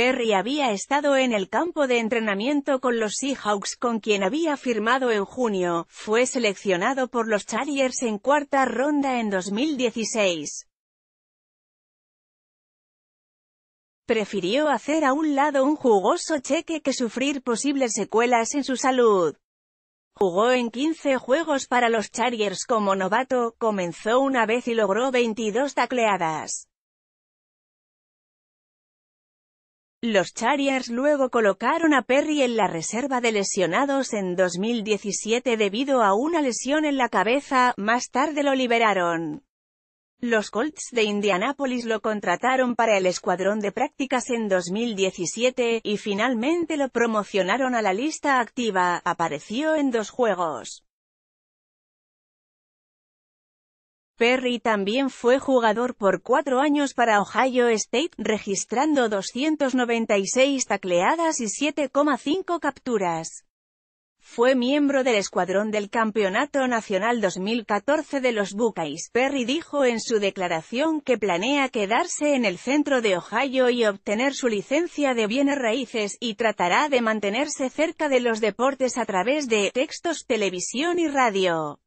Perry había estado en el campo de entrenamiento con los Seahawks con quien había firmado en junio, fue seleccionado por los Chargers en cuarta ronda en 2016. Prefirió hacer a un lado un jugoso cheque que sufrir posibles secuelas en su salud. Jugó en 15 juegos para los Chargers como novato, comenzó una vez y logró 22 tacleadas. Los Chargers luego colocaron a Perry en la reserva de lesionados en 2017 debido a una lesión en la cabeza, más tarde lo liberaron. Los Colts de Indianápolis lo contrataron para el escuadrón de prácticas en 2017, y finalmente lo promocionaron a la lista activa, apareció en dos juegos. Perry también fue jugador por cuatro años para Ohio State, registrando 296 tacleadas y 7,5 capturas. Fue miembro del escuadrón del Campeonato Nacional 2014 de los Buckeyes. Perry dijo en su declaración que planea quedarse en el centro de Ohio y obtener su licencia de bienes raíces, y tratará de mantenerse cerca de los deportes a través de textos, televisión y radio.